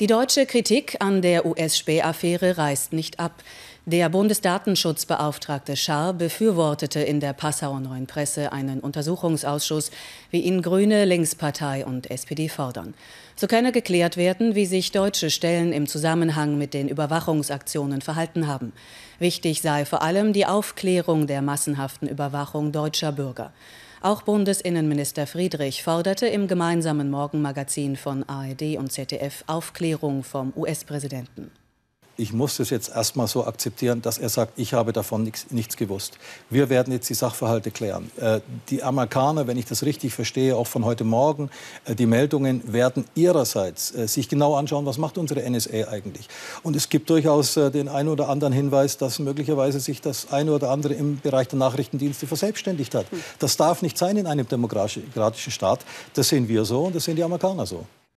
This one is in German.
Die deutsche Kritik an der US-Späh-Affäre reißt nicht ab. Der Bundesdatenschutzbeauftragte Scharr befürwortete in der Passauer Neuen Presse einen Untersuchungsausschuss, wie ihn Grüne, Linkspartei und SPD fordern. So könne geklärt werden, wie sich deutsche Stellen im Zusammenhang mit den Überwachungsaktionen verhalten haben. Wichtig sei vor allem die Aufklärung der massenhaften Überwachung deutscher Bürger. Auch Bundesinnenminister Friedrich forderte im gemeinsamen Morgenmagazin von ARD und ZDF Aufklärung vom US-Präsidenten ich muss das jetzt erstmal so akzeptieren, dass er sagt, ich habe davon nix, nichts gewusst. Wir werden jetzt die Sachverhalte klären. Äh, die Amerikaner, wenn ich das richtig verstehe, auch von heute Morgen, äh, die Meldungen werden ihrerseits äh, sich genau anschauen, was macht unsere NSA eigentlich. Und es gibt durchaus äh, den einen oder anderen Hinweis, dass möglicherweise sich das eine oder andere im Bereich der Nachrichtendienste verselbstständigt hat. Hm. Das darf nicht sein in einem demokratischen Staat. Das sehen wir so und das sehen die Amerikaner so.